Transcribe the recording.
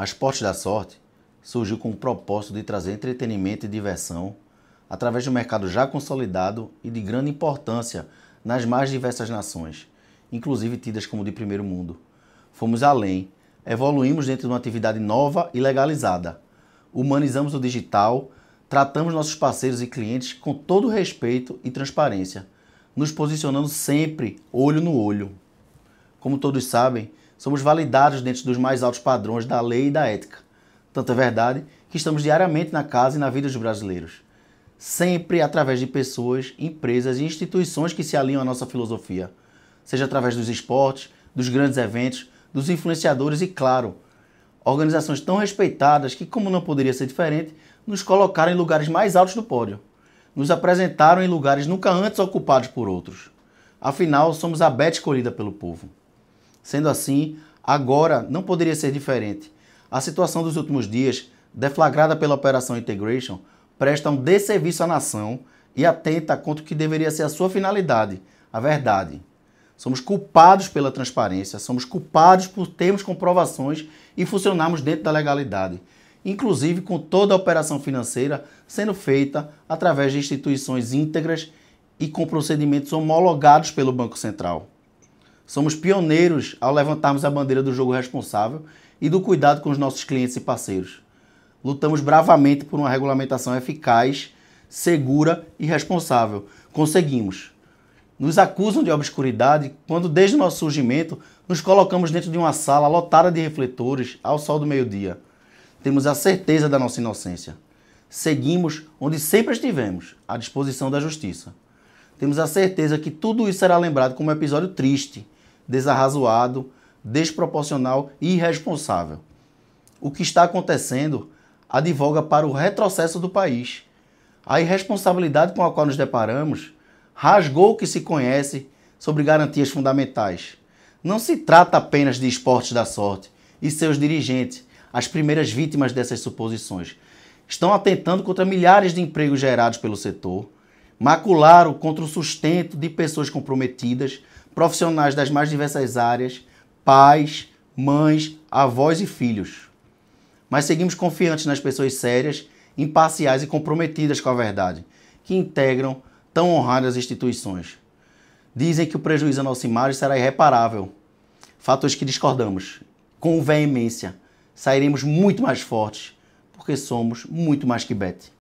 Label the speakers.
Speaker 1: As Portes da Sorte surgiu com o propósito de trazer entretenimento e diversão através de um mercado já consolidado e de grande importância nas mais diversas nações, inclusive tidas como de primeiro mundo. Fomos além, evoluímos dentro de uma atividade nova e legalizada. Humanizamos o digital, tratamos nossos parceiros e clientes com todo respeito e transparência, nos posicionando sempre olho no olho. Como todos sabem, somos validados dentro dos mais altos padrões da lei e da ética. Tanto é verdade que estamos diariamente na casa e na vida dos brasileiros, sempre através de pessoas, empresas e instituições que se alinham à nossa filosofia, seja através dos esportes, dos grandes eventos, dos influenciadores e, claro, organizações tão respeitadas que, como não poderia ser diferente, nos colocaram em lugares mais altos do pódio, nos apresentaram em lugares nunca antes ocupados por outros. Afinal, somos a beta escolhida pelo povo. Sendo assim, agora não poderia ser diferente. A situação dos últimos dias, deflagrada pela Operação Integration, presta um desserviço à nação e atenta contra o que deveria ser a sua finalidade, a verdade. Somos culpados pela transparência, somos culpados por termos comprovações e funcionarmos dentro da legalidade, inclusive com toda a operação financeira sendo feita através de instituições íntegras e com procedimentos homologados pelo Banco Central. Somos pioneiros ao levantarmos a bandeira do jogo responsável e do cuidado com os nossos clientes e parceiros. Lutamos bravamente por uma regulamentação eficaz, segura e responsável. Conseguimos. Nos acusam de obscuridade quando, desde o nosso surgimento, nos colocamos dentro de uma sala lotada de refletores ao sol do meio-dia. Temos a certeza da nossa inocência. Seguimos onde sempre estivemos, à disposição da justiça. Temos a certeza que tudo isso será lembrado como um episódio triste desarrazoado, desproporcional e irresponsável. O que está acontecendo advoga para o retrocesso do país. A irresponsabilidade com a qual nos deparamos rasgou o que se conhece sobre garantias fundamentais. Não se trata apenas de esportes da sorte e seus dirigentes, as primeiras vítimas dessas suposições. Estão atentando contra milhares de empregos gerados pelo setor, macularam contra o sustento de pessoas comprometidas profissionais das mais diversas áreas, pais, mães, avós e filhos. Mas seguimos confiantes nas pessoas sérias, imparciais e comprometidas com a verdade, que integram tão honradas instituições. Dizem que o prejuízo à nossa imagem será irreparável. Fatos que discordamos. Com veemência, sairemos muito mais fortes, porque somos muito mais que Bete.